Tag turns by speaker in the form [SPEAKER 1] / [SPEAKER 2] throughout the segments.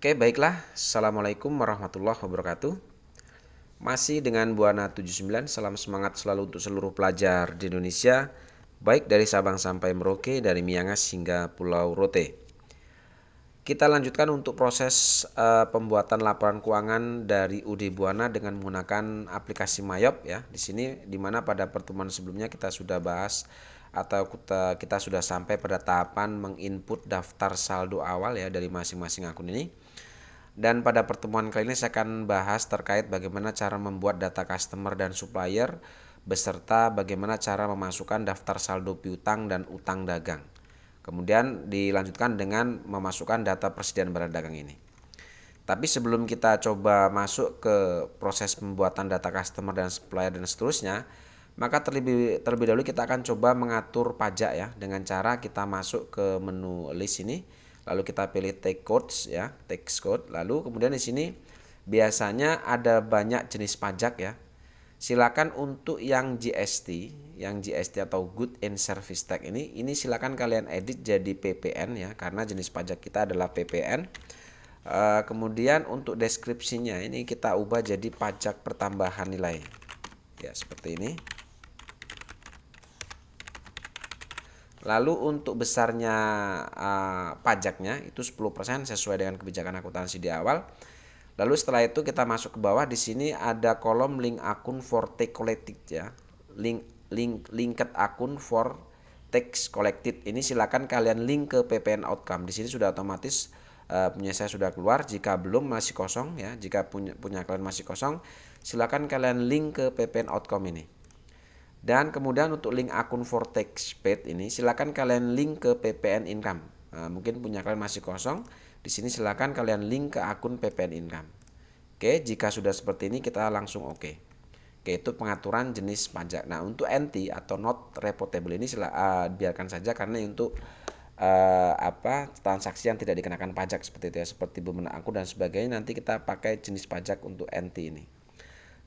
[SPEAKER 1] Oke, baiklah. Assalamualaikum warahmatullahi wabarakatuh. Masih dengan Buana 79, salam semangat selalu untuk seluruh pelajar di Indonesia, baik dari Sabang sampai Merauke, dari Miangas hingga Pulau Rote. Kita lanjutkan untuk proses uh, pembuatan laporan keuangan dari UD Buana dengan menggunakan aplikasi Mayop ya. Di sini dimana pada pertemuan sebelumnya kita sudah bahas atau kita, kita sudah sampai pada tahapan menginput daftar saldo awal ya dari masing-masing akun ini. Dan pada pertemuan kali ini saya akan bahas terkait bagaimana cara membuat data customer dan supplier beserta bagaimana cara memasukkan daftar saldo piutang dan utang dagang. Kemudian dilanjutkan dengan memasukkan data persediaan barang dagang ini. Tapi sebelum kita coba masuk ke proses pembuatan data customer dan supplier dan seterusnya, maka terlebih terlebih dahulu kita akan coba mengatur pajak ya dengan cara kita masuk ke menu list ini lalu kita pilih text codes ya text code lalu kemudian di sini biasanya ada banyak jenis pajak ya silakan untuk yang GST yang GST atau good and service tax ini ini silakan kalian edit jadi PPN ya karena jenis pajak kita adalah PPN e, eh, kemudian untuk deskripsinya ini kita ubah jadi pajak pertambahan nilai ya seperti ini Lalu untuk besarnya uh, pajaknya itu 10% sesuai dengan kebijakan akuntansi di awal. Lalu setelah itu kita masuk ke bawah di sini ada kolom link akun for tax collected ya. Link link linked akun for tax collected. Ini silakan kalian link ke PPN outcome. Di sini sudah otomatis uh, punya saya sudah keluar. Jika belum masih kosong ya, jika punya punya kalian masih kosong, silakan kalian link ke PPN outcome ini. Dan kemudian untuk link akun Vortex Paid ini silakan kalian link ke PPN Income. Nah, mungkin punya kalian masih kosong. Di sini silakan kalian link ke akun PPN Income. Oke, jika sudah seperti ini kita langsung oke. Okay. Oke, itu pengaturan jenis pajak. Nah, untuk NT atau not reportable ini sila, uh, biarkan saja karena untuk uh, apa transaksi yang tidak dikenakan pajak seperti itu ya, seperti pemenang aku dan sebagainya nanti kita pakai jenis pajak untuk NT ini.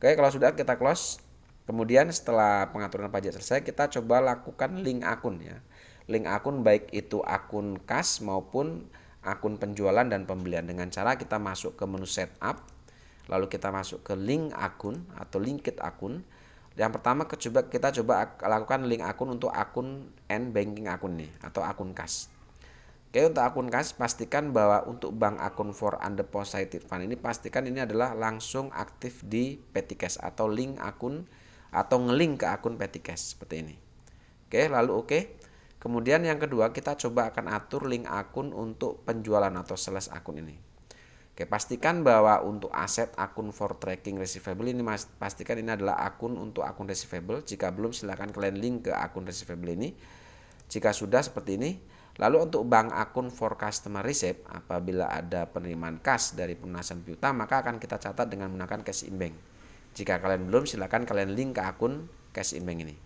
[SPEAKER 1] Oke, kalau sudah kita close Kemudian setelah pengaturan pajak selesai, kita coba lakukan link akun ya. Link akun baik itu akun kas maupun akun penjualan dan pembelian dengan cara kita masuk ke menu setup, lalu kita masuk ke link akun atau linkit akun. Yang pertama coba kita coba lakukan link akun untuk akun n banking akun nih atau akun kas. Oke untuk akun kas pastikan bahwa untuk bank akun for undeposited fund ini pastikan ini adalah langsung aktif di peti Cash atau link akun atau ngelink ke akun Petty Cash seperti ini. Oke, lalu oke. Kemudian yang kedua kita coba akan atur link akun untuk penjualan atau sales akun ini. Oke, pastikan bahwa untuk aset akun for tracking receivable ini pastikan ini adalah akun untuk akun receivable. Jika belum silahkan kalian link ke akun receivable ini. Jika sudah seperti ini, lalu untuk bank akun for customer receipt apabila ada penerimaan cash dari pelunasan piutang maka akan kita catat dengan menggunakan cash in bank. Jika kalian belum, silahkan kalian link ke akun Cash in Bank ini.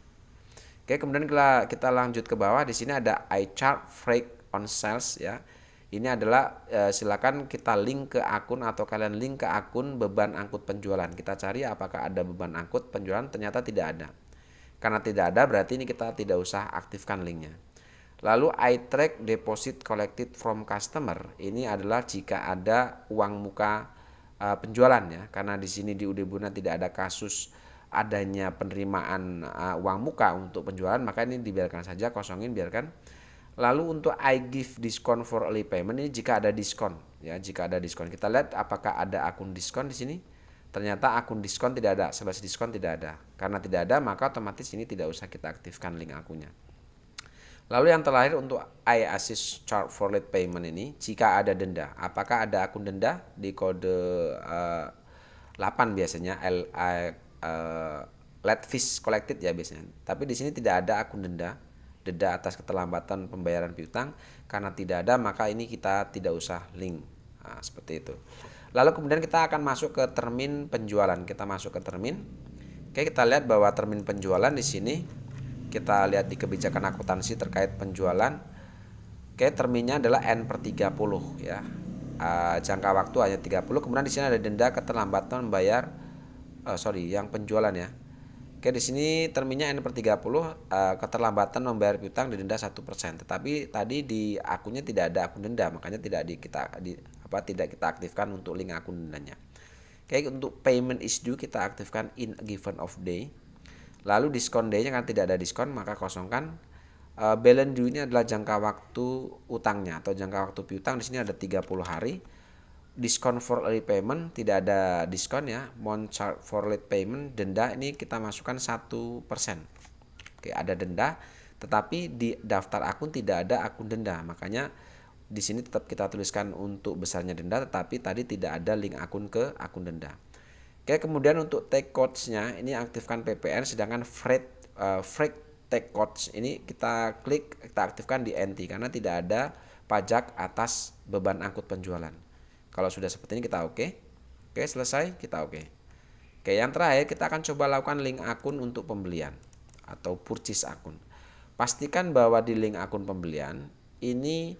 [SPEAKER 1] Oke, kemudian kita lanjut ke bawah. Di sini ada iChart Freight on Sales ya. Ini adalah e, silakan kita link ke akun atau kalian link ke akun beban angkut penjualan. Kita cari apakah ada beban angkut penjualan, ternyata tidak ada. Karena tidak ada berarti ini kita tidak usah aktifkan linknya. Lalu I track deposit collected from customer. Ini adalah jika ada uang muka uh, penjualan ya karena di sini di UD Buna tidak ada kasus adanya penerimaan uh, uang muka untuk penjualan maka ini dibiarkan saja kosongin biarkan lalu untuk I give discount for early payment ini jika ada diskon ya jika ada diskon kita lihat apakah ada akun diskon di sini ternyata akun diskon tidak ada sebelas diskon tidak ada karena tidak ada maka otomatis ini tidak usah kita aktifkan link akunnya Lalu yang terakhir untuk iAssist chart for late payment ini, jika ada denda, apakah ada akun denda di kode uh, eh, 8 biasanya L, I, uh, eh, late fees collected ya biasanya. Tapi di sini tidak ada akun denda, denda atas keterlambatan pembayaran piutang karena tidak ada maka ini kita tidak usah link. Nah, seperti itu. Lalu kemudian kita akan masuk ke termin penjualan. Kita masuk ke termin. Oke, kita lihat bahwa termin penjualan di sini kita lihat di kebijakan akuntansi terkait penjualan Oke, terminnya adalah N per 30 ya. Uh, jangka waktu hanya 30. Kemudian di sini ada denda keterlambatan membayar uh, sorry, yang penjualan ya. Oke, di sini terminnya N per 30 uh, eh, keterlambatan membayar piutang didenda 1%. Tetapi tadi di akunnya tidak ada akun denda, makanya tidak di kita di, apa tidak kita aktifkan untuk link akun dendanya. Oke, untuk payment is due kita aktifkan in a given of day. Lalu diskon D-nya kan tidak ada diskon maka kosongkan uh, balance due ini adalah jangka waktu utangnya atau jangka waktu piutang di sini ada 30 hari. Diskon for early payment tidak ada diskon ya. Mon for late payment denda ini kita masukkan satu persen. Oke, ada denda tetapi di daftar akun tidak ada akun denda. Makanya di sini tetap kita tuliskan untuk besarnya denda tetapi tadi tidak ada link akun ke akun denda. Oke, kemudian untuk take codes-nya ini aktifkan PPN sedangkan freight uh, freight take codes ini kita klik kita aktifkan di NT karena tidak ada pajak atas beban angkut penjualan. Kalau sudah seperti ini kita oke. Oke, selesai, kita oke. Oke, yang terakhir kita akan coba lakukan link akun untuk pembelian atau purchase akun. Pastikan bahwa di link akun pembelian ini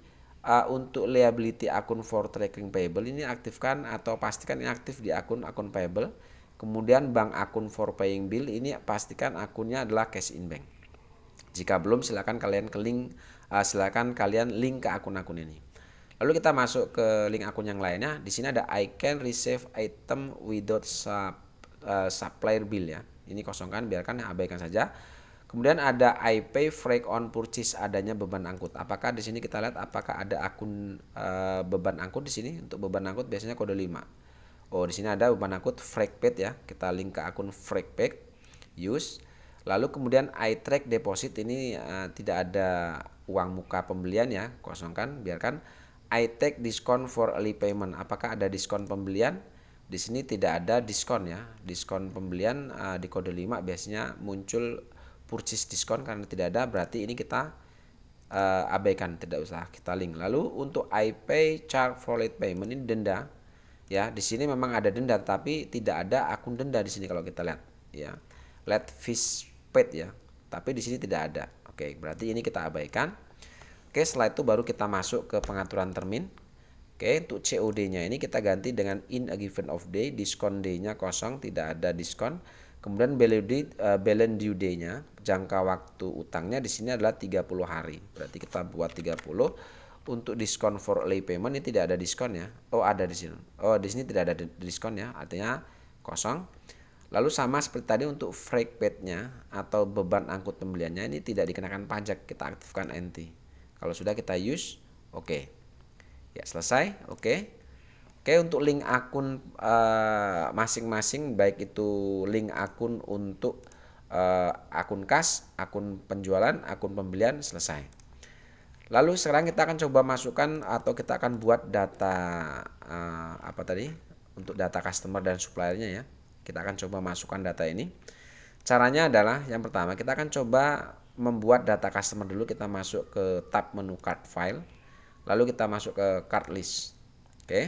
[SPEAKER 1] uh, untuk liability akun for tracking payable ini aktifkan atau pastikan ini aktif di akun akun payable. Kemudian bank akun for paying bill ini pastikan akunnya adalah cash in bank. Jika belum silahkan kalian ke link uh, silakan kalian link ke akun-akun ini. Lalu kita masuk ke link akun yang lainnya. Di sini ada I can receive item without sub, uh, supplier bill ya. Ini kosongkan biarkan abaikan saja Kemudian ada pay freight on purchase adanya beban angkut. Apakah di sini kita lihat apakah ada akun e, beban angkut di sini? Untuk beban angkut biasanya kode 5. Oh, di sini ada beban angkut freight paid ya. Kita link ke akun freight paid use. Lalu kemudian I Track deposit ini e, tidak ada uang muka pembelian ya, kosongkan, biarkan I Take Discount for early payment. Apakah ada diskon pembelian? Di sini tidak ada diskon ya. Diskon pembelian e, di kode 5 biasanya muncul purchase diskon karena tidak ada berarti ini kita uh, abaikan tidak usah kita link lalu untuk IP charge for late payment ini denda ya di sini memang ada denda tapi tidak ada akun denda di sini kalau kita lihat ya late fees paid ya tapi di sini tidak ada oke berarti ini kita abaikan oke setelah itu baru kita masuk ke pengaturan termin Oke, untuk COD-nya ini kita ganti dengan in a given of day, diskon day-nya kosong, tidak ada diskon. Kemudian eh, balance due day-nya jangka waktu utangnya di sini adalah 30 hari. Berarti kita buat 30 untuk diskon for early payment ini tidak ada diskon ya. Oh, ada di sini. Oh, di sini tidak ada diskon ya. Artinya kosong. Lalu sama seperti tadi untuk freight paid-nya atau beban angkut pembeliannya ini tidak dikenakan pajak. Kita aktifkan NT. Kalau sudah kita use, oke. Okay. Ya, selesai. Oke. Okay. Oke, untuk link akun eh, masing-masing uh, masing -masing, baik itu link akun untuk eh, akun kas, akun penjualan, akun pembelian selesai. Lalu sekarang kita akan coba masukkan atau kita akan buat data eh, apa tadi untuk data customer dan suppliernya ya. Kita akan coba masukkan data ini. Caranya adalah yang pertama kita akan coba membuat data customer dulu kita masuk ke tab menu card file lalu kita masuk ke card list. Oke. Okay.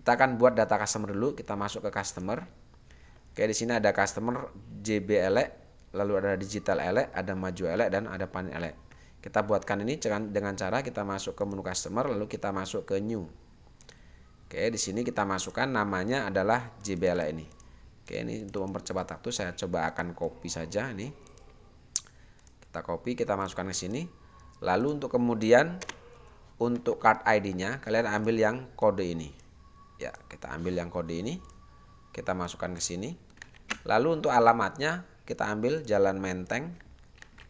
[SPEAKER 1] Kita akan buat data customer dulu, kita masuk ke customer Kayak di sini ada customer JB elek, lalu ada digital elek, ada maju elek dan ada panel elek. Kita buatkan ini dengan cara kita masuk ke menu customer lalu kita masuk ke new. Oke, di sini kita masukkan namanya adalah JB elek ini. Oke, ini untuk mempercepat waktu saya coba akan copy saja ini. Kita copy, kita masukkan ke sini. Lalu untuk kemudian untuk card ID-nya kalian ambil yang kode ini. Ya, kita ambil yang kode ini kita masukkan ke sini Lalu untuk alamatnya kita ambil Jalan Menteng.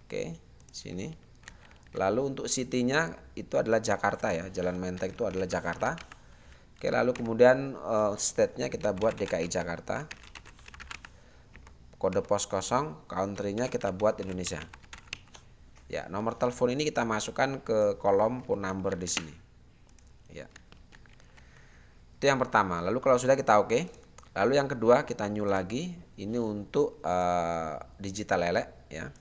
[SPEAKER 1] Oke, sini. Lalu untuk city-nya itu adalah Jakarta ya. Jalan Menteng itu adalah Jakarta. Oke, lalu kemudian eh, state-nya kita buat DKI Jakarta. Kode pos kosong, country-nya kita buat Indonesia. Ya, nomor telepon ini kita masukkan ke kolom phone number di sini. Ya. Itu yang pertama. Lalu kalau sudah kita oke. Okay. Lalu yang kedua kita new lagi, ini untuk uh, digital lele ya.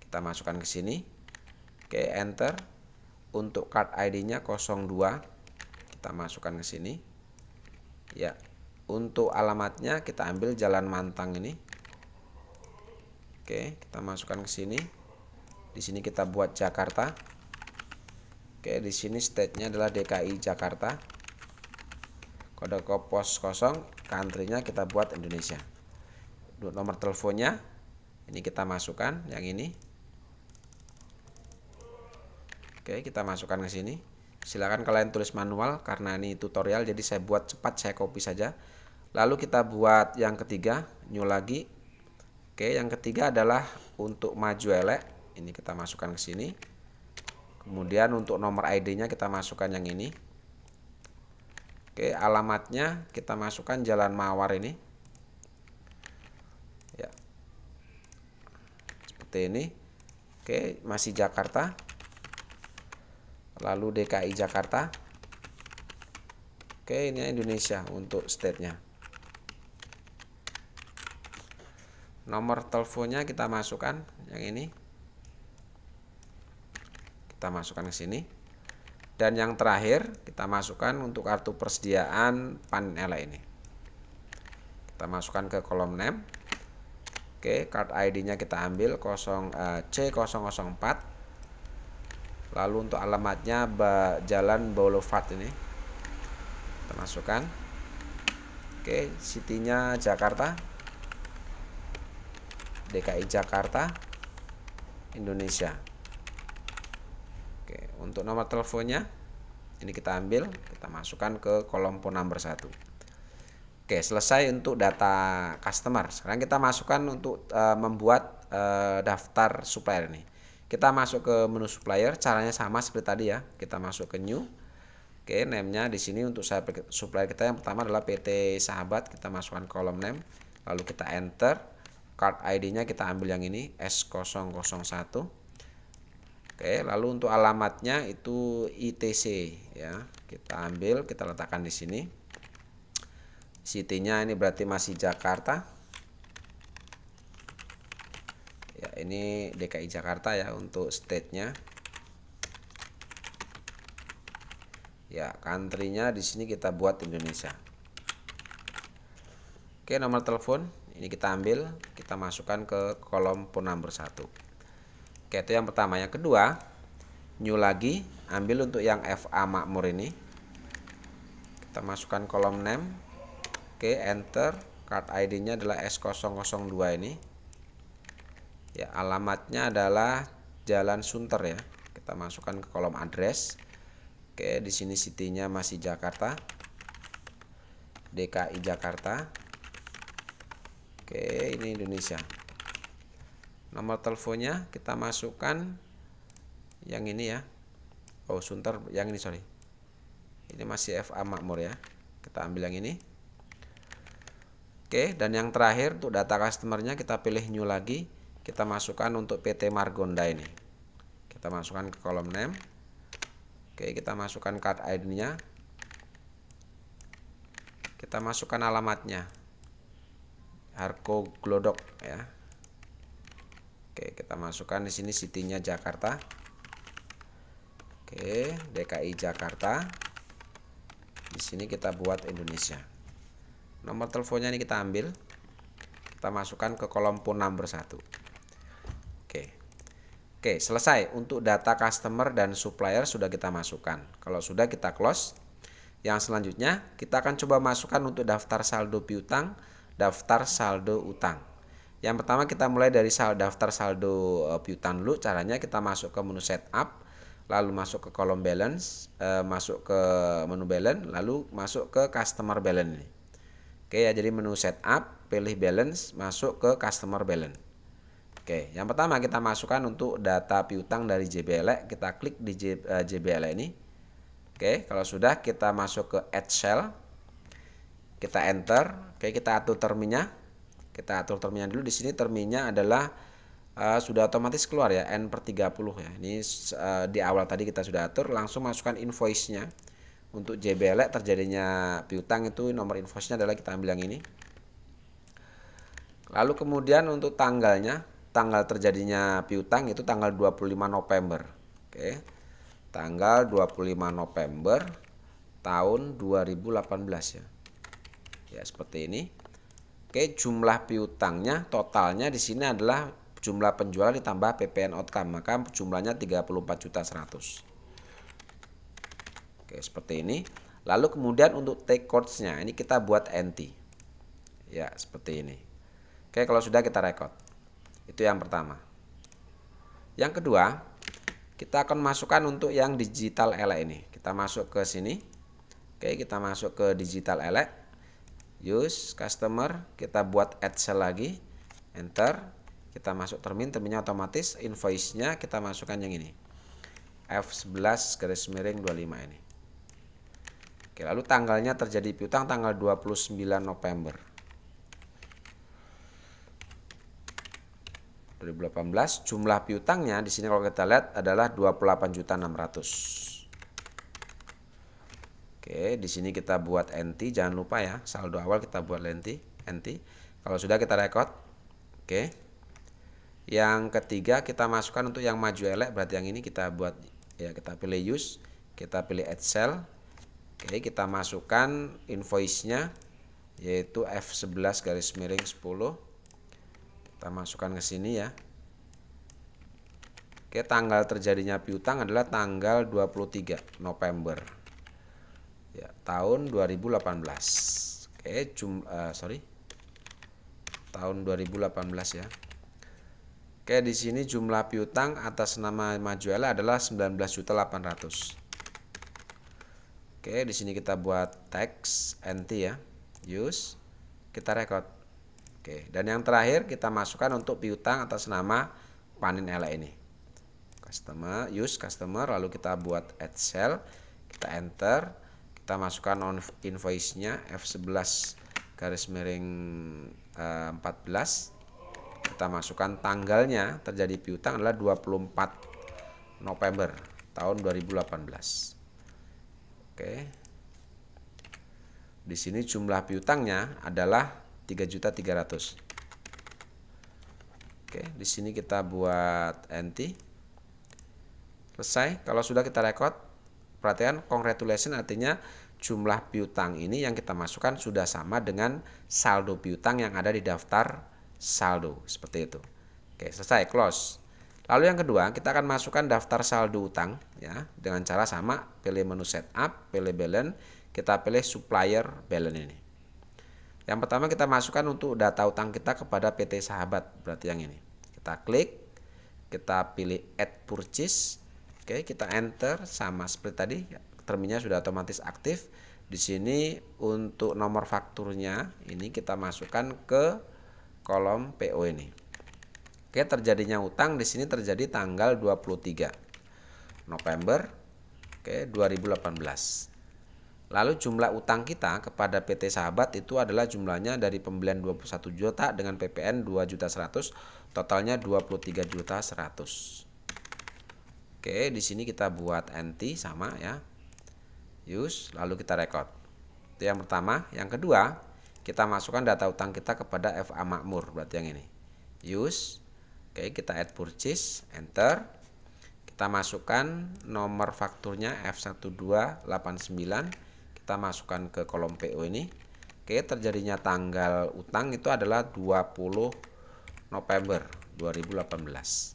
[SPEAKER 1] Kita masukkan ke sini. Oke, enter. Untuk card ID-nya 02 kita masukkan ke sini. Ya. Untuk alamatnya kita ambil Jalan Mantang ini. Oke, kita masukkan ke sini. Di sini kita buat Jakarta. Oke, di sini state-nya adalah DKI Jakarta kode pos kosong Countrynya kita buat Indonesia nomor teleponnya ini kita masukkan yang ini Oke kita masukkan ke sini silahkan kalian tulis manual karena ini tutorial jadi saya buat cepat saya copy saja lalu kita buat yang ketiga new lagi Oke yang ketiga adalah untuk maju elek ini kita masukkan ke sini kemudian untuk nomor ID nya kita masukkan yang ini Oke, alamatnya kita masukkan Jalan Mawar ini. Ya. Seperti ini. Oke, masih Jakarta. Lalu DKI Jakarta. Oke, ini Indonesia untuk state-nya. Nomor teleponnya kita masukkan yang ini. Kita masukkan ke sini dan yang terakhir kita masukkan untuk kartu persediaan panen ini kita masukkan ke kolom name Oke card ID nya kita ambil 0, eh, C004 lalu untuk alamatnya Jalan Boulevard ini kita masukkan Oke city nya Jakarta DKI Jakarta Indonesia untuk nomor teleponnya ini kita ambil kita masukkan ke kolom phone number 1 Oke selesai untuk data customer sekarang kita masukkan untuk uh, membuat uh, daftar supplier ini. kita masuk ke menu supplier caranya sama seperti tadi ya kita masuk ke new Oke name-nya di sini untuk supplier kita yang pertama adalah PT Sahabat kita masukkan kolom name lalu kita enter card ID-nya kita ambil yang ini S001 Oke, lalu untuk alamatnya itu ITC ya. Kita ambil, kita letakkan di sini. City-nya ini berarti masih Jakarta. Ya, ini DKI Jakarta ya untuk state-nya. Ya, country-nya di sini kita buat Indonesia. Oke, nomor telepon ini kita ambil, kita masukkan ke kolom phone number 1. Oke, itu yang pertama. Yang kedua, new lagi, ambil untuk yang FA makmur ini. Kita masukkan kolom name. Oke, enter. Card ID-nya adalah S002 ini. Ya, alamatnya adalah Jalan Sunter ya. Kita masukkan ke kolom address. Oke, di sini city-nya masih Jakarta. DKI Jakarta. Oke, ini Indonesia nomor teleponnya kita masukkan yang ini ya Oh Sunter yang ini sorry ini masih FA Makmur ya kita ambil yang ini Oke dan yang terakhir untuk data customernya kita pilih new lagi kita masukkan untuk PT Margonda ini kita masukkan ke kolom name Oke kita masukkan card ID nya kita masukkan alamatnya Harko Glodok ya Oke, kita masukkan di sini city-nya Jakarta. Oke, DKI Jakarta. Di sini kita buat Indonesia. Nomor teleponnya ini kita ambil. Kita masukkan ke kolom pun nomor 1. Oke. Oke, selesai. Untuk data customer dan supplier sudah kita masukkan. Kalau sudah kita close. Yang selanjutnya, kita akan coba masukkan untuk daftar saldo piutang, daftar saldo utang. Yang pertama kita mulai dari saldo, daftar saldo eh, piutang dulu. Caranya kita masuk ke menu setup, lalu masuk ke kolom balance, eh, masuk ke menu balance, lalu masuk ke customer balance. Oke ya, jadi menu setup, pilih balance, masuk ke customer balance. Oke, yang pertama kita masukkan untuk data piutang dari JBL, e. kita klik di JBL eh, e ini. Oke, kalau sudah kita masuk ke add cell. Kita enter. Oke, kita atur terminnya kita atur terminnya dulu. Di sini terminnya adalah uh, sudah otomatis keluar ya N per 30 ya. Ini uh, di awal tadi kita sudah atur. Langsung masukkan invoice-nya. Untuk JBL terjadinya piutang itu nomor invoice-nya adalah kita ambil yang ini. Lalu kemudian untuk tanggalnya, tanggal terjadinya piutang itu tanggal 25 November. Oke. Tanggal 25 November tahun 2018 ya. Ya, seperti ini. Oke, jumlah piutangnya totalnya di sini adalah jumlah penjualan ditambah PPN outcome, maka jumlahnya 34 juta 100. Oke, seperti ini. Lalu kemudian untuk take course-nya ini kita buat NT. Ya, seperti ini. Oke, kalau sudah kita record. Itu yang pertama. Yang kedua, kita akan masukkan untuk yang digital elek ini. Kita masuk ke sini. Oke, kita masuk ke digital elek use customer kita buat add cell lagi enter kita masuk termin terminnya otomatis invoice nya kita masukkan yang ini F11 garis miring 25 ini Oke, lalu tanggalnya terjadi piutang tanggal 29 November 2018 jumlah piutangnya di sini kalau kita lihat adalah juta 28.600 Oke, di sini kita buat NT, jangan lupa ya, saldo awal kita buat NT, NT. Kalau sudah kita rekod. Oke. Yang ketiga kita masukkan untuk yang maju elek, berarti yang ini kita buat ya kita pilih use, kita pilih add cell. Oke, kita masukkan invoice-nya yaitu F11 garis miring 10. Kita masukkan ke sini ya. Oke, tanggal terjadinya piutang adalah tanggal 23 November ya tahun 2018 oke jum uh, sorry tahun 2018 ya oke di sini jumlah piutang atas nama Majuela adalah 19.800 oke di sini kita buat text nt ya use kita record oke dan yang terakhir kita masukkan untuk piutang atas nama panin Ela ini customer use customer lalu kita buat add cell kita enter kita masukkan on invoice nya F11 garis miring uh, eh, 14 kita masukkan tanggalnya terjadi piutang adalah 24 November tahun 2018 oke di sini jumlah piutangnya adalah juta 3.300 oke di sini kita buat anti selesai kalau sudah kita rekod perhatikan congratulation artinya jumlah piutang ini yang kita masukkan sudah sama dengan saldo piutang yang ada di daftar saldo seperti itu oke selesai close lalu yang kedua kita akan masukkan daftar saldo utang ya dengan cara sama pilih menu setup pilih balance kita pilih supplier balance ini yang pertama kita masukkan untuk data utang kita kepada PT Sahabat berarti yang ini kita klik kita pilih add purchase Oke, kita enter sama seperti tadi, terminnya sudah otomatis aktif. Di sini untuk nomor fakturnya ini kita masukkan ke kolom PO ini. Oke, terjadinya utang di sini terjadi tanggal 23 November oke 2018. Lalu jumlah utang kita kepada PT Sahabat itu adalah jumlahnya dari pembelian 21 juta dengan PPN 2 juta 100, totalnya 23 juta 100. Oke, di sini kita buat NT sama ya. Use lalu kita record. Itu yang pertama, yang kedua kita masukkan data utang kita kepada FA Makmur berarti yang ini. Use. Oke, kita add purchase, enter. Kita masukkan nomor fakturnya F1289. Kita masukkan ke kolom PO ini. Oke, terjadinya tanggal utang itu adalah 20 November 2018.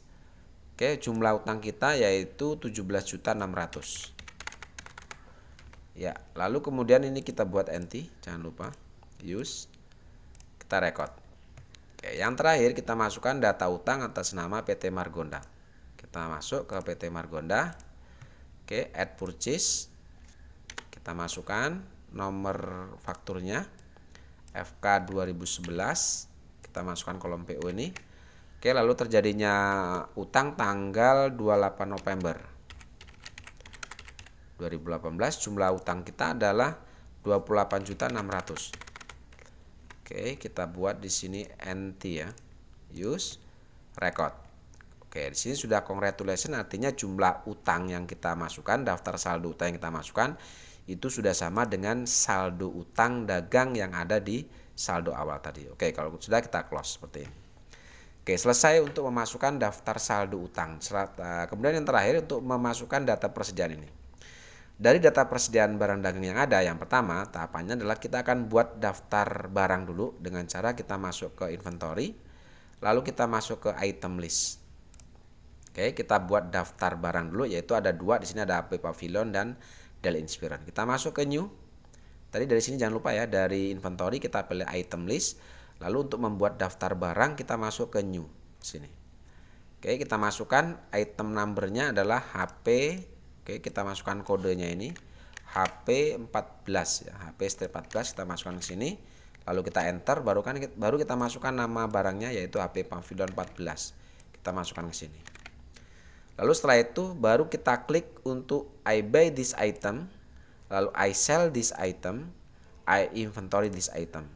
[SPEAKER 1] Oke, jumlah utang kita yaitu 17.600. Ya, lalu kemudian ini kita buat NT, jangan lupa use kita record. Oke, yang terakhir kita masukkan data utang atas nama PT Margonda. Kita masuk ke PT Margonda. Oke, add purchase. Kita masukkan nomor fakturnya FK 2011. Kita masukkan kolom PO ini Oke, lalu terjadinya utang tanggal 28 November 2018 jumlah utang kita adalah 28.600. Oke, kita buat di sini NT ya. Use record. Oke, di sini sudah congratulation artinya jumlah utang yang kita masukkan, daftar saldo utang yang kita masukkan itu sudah sama dengan saldo utang dagang yang ada di saldo awal tadi. Oke, kalau sudah kita close seperti ini. Oke, selesai untuk memasukkan daftar saldo utang. Eh, kemudian yang terakhir untuk memasukkan data persediaan ini. Dari data persediaan barang dagang yang ada, yang pertama tahapannya adalah kita akan buat daftar barang dulu dengan cara kita masuk ke inventory, lalu kita masuk ke item list. Oke, kita buat daftar barang dulu, yaitu ada dua di sini ada HP Pavilion dan Dell Inspiron. Kita masuk ke new. Tadi dari sini jangan lupa ya dari inventory kita pilih item list Lalu untuk membuat daftar barang kita masuk ke new sini. Oke, kita masukkan item numbernya adalah HP. Oke, kita masukkan kodenya ini HP 14 ya. HP 14 kita masukkan ke sini. Lalu kita enter baru kan baru kita masukkan nama barangnya yaitu HP Pavilion 14. Kita masukkan ke sini. Lalu setelah itu baru kita klik untuk I buy this item, lalu I sell this item, I inventory this item.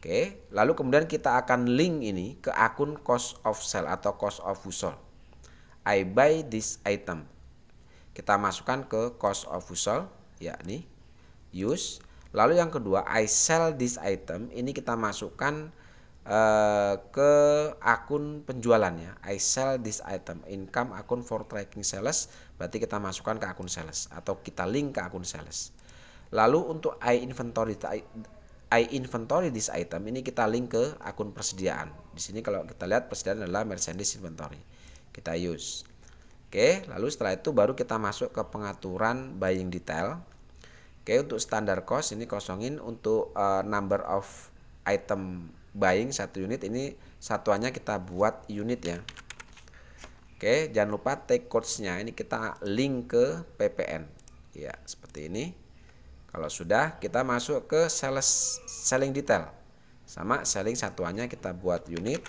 [SPEAKER 1] Oke, lalu kemudian kita akan link ini ke akun cost of sale atau cost of wusol. I buy this item. Kita masukkan ke cost of wusol, yakni use. Lalu yang kedua, I sell this item. Ini kita masukkan eh, ke akun penjualannya. I sell this item. Income akun for tracking sales. Berarti kita masukkan ke akun sales atau kita link ke akun sales. Lalu untuk I inventory, I inventory this item ini kita link ke akun persediaan. Di sini kalau kita lihat persediaan adalah merchandise inventory. Kita use. Oke, lalu setelah itu baru kita masuk ke pengaturan buying detail. Oke, untuk standar cost ini kosongin untuk uh, number of item buying satu unit ini satuannya kita buat unit ya. Oke, jangan lupa take codes-nya ini kita link ke PPN. Ya, seperti ini. Kalau sudah, kita masuk ke sales selling detail. Sama selling satuannya kita buat unit.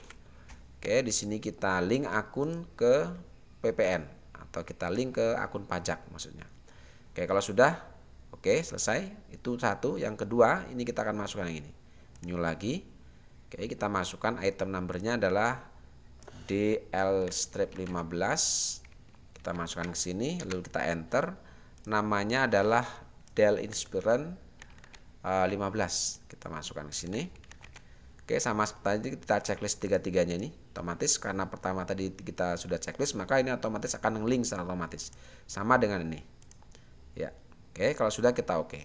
[SPEAKER 1] Oke, di sini kita link akun ke PPN atau kita link ke akun pajak maksudnya. Oke, kalau sudah, oke, selesai. Itu satu. Yang kedua, ini kita akan masukkan yang ini. New lagi. Oke, kita masukkan item numbernya adalah DL-15. strip Kita masukkan ke sini, lalu kita enter. Namanya adalah del inspiran uh, eh, 15 kita masukkan ke sini Oke sama seperti tadi kita checklist tiga-tiganya ini otomatis karena pertama tadi kita sudah checklist maka ini otomatis akan link secara otomatis sama dengan ini ya Oke kalau sudah kita oke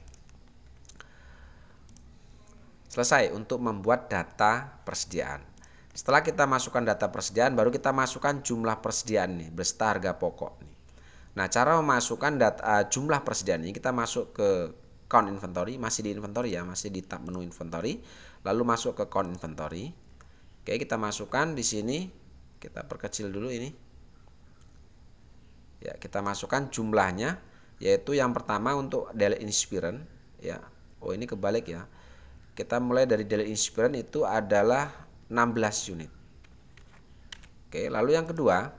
[SPEAKER 1] selesai untuk membuat data persediaan setelah kita masukkan data persediaan baru kita masukkan jumlah persediaan nih beserta harga pokok nih Nah, cara memasukkan data eh, jumlah persediaan ini kita masuk ke count inventory, masih di inventory ya, masih di tab menu inventory, lalu masuk ke count inventory. Oke, kita masukkan di sini kita perkecil dulu ini. Ya, kita masukkan jumlahnya yaitu yang pertama untuk delete inspiran ya. Oh, ini kebalik ya. Kita mulai dari delete inspiran itu adalah 16 unit. Oke, lalu yang kedua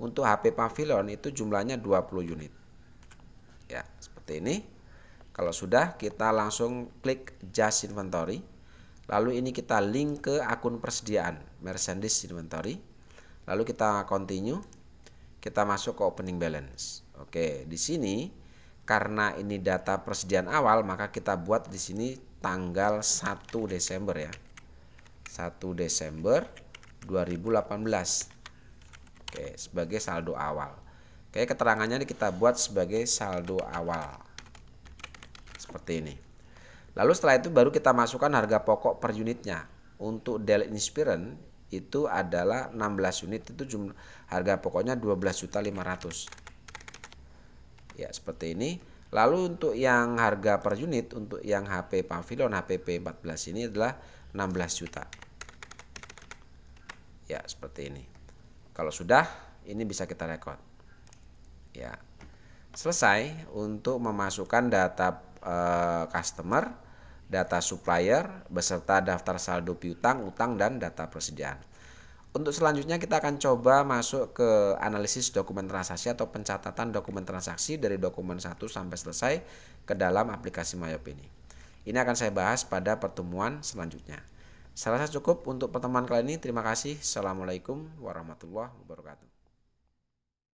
[SPEAKER 1] untuk HP pavilion itu jumlahnya 20 unit. Ya, seperti ini. Kalau sudah kita langsung klik just inventory. Lalu ini kita link ke akun persediaan merchandise inventory. Lalu kita continue. Kita masuk ke opening balance. Oke, di sini karena ini data persediaan awal maka kita buat di sini tanggal 1 Desember ya. 1 Desember 2018 Oke, sebagai saldo awal. Oke, keterangannya ini kita buat sebagai saldo awal. Seperti ini. Lalu setelah itu baru kita masukkan harga pokok per unitnya. Untuk Dell Inspiron itu adalah 16 unit itu jumlah harga pokoknya 12.500. Ya, seperti ini. Lalu untuk yang harga per unit untuk yang HP Pavilion HPP 14 ini adalah 16 juta. Ya, seperti ini. Kalau sudah, ini bisa kita record. Ya. Selesai untuk memasukkan data e, customer, data supplier beserta daftar saldo piutang, utang dan data persediaan. Untuk selanjutnya kita akan coba masuk ke analisis dokumen transaksi atau pencatatan dokumen transaksi dari dokumen 1 sampai selesai ke dalam aplikasi Mayop ini. Ini akan saya bahas pada pertemuan selanjutnya. Saya rasa cukup untuk pertemuan kali ini. Terima kasih. Assalamualaikum warahmatullahi wabarakatuh.